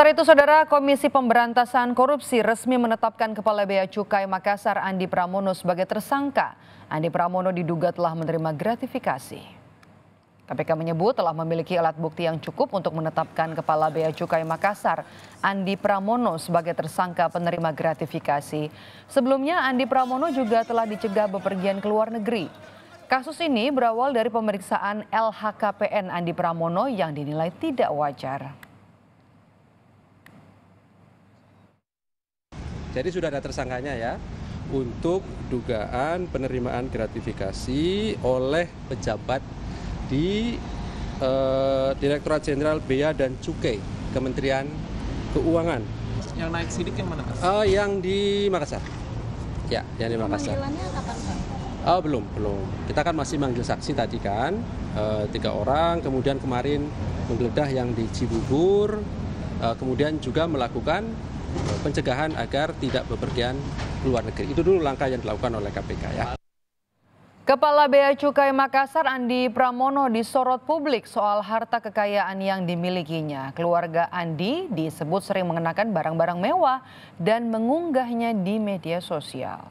Setelah itu, Saudara Komisi Pemberantasan Korupsi resmi menetapkan Kepala Bea Cukai Makassar Andi Pramono sebagai tersangka. Andi Pramono diduga telah menerima gratifikasi. KPK menyebut telah memiliki alat bukti yang cukup untuk menetapkan Kepala Bea Cukai Makassar Andi Pramono sebagai tersangka penerima gratifikasi. Sebelumnya Andi Pramono juga telah dicegah bepergian ke luar negeri. Kasus ini berawal dari pemeriksaan LHKPN Andi Pramono yang dinilai tidak wajar. Jadi sudah ada tersangkanya ya untuk dugaan penerimaan gratifikasi oleh pejabat di eh, Direktorat Jenderal Bea dan Cukai Kementerian Keuangan. Yang naik sidik yang mana? Mas? Uh, yang di Makassar. Ya, yang di Makassar. Oh, belum, belum. Kita kan masih manggil saksi tadi kan, e, tiga orang. Kemudian kemarin menggeledah yang di Cibubur. e, kemudian juga melakukan pencegahan agar tidak bepergian luar negeri. Itu dulu langkah yang dilakukan oleh KPK ya. Kepala Bea Cukai Makassar Andi Pramono disorot publik soal harta kekayaan yang dimilikinya. Keluarga Andi disebut sering mengenakan barang-barang mewah dan mengunggahnya di media sosial.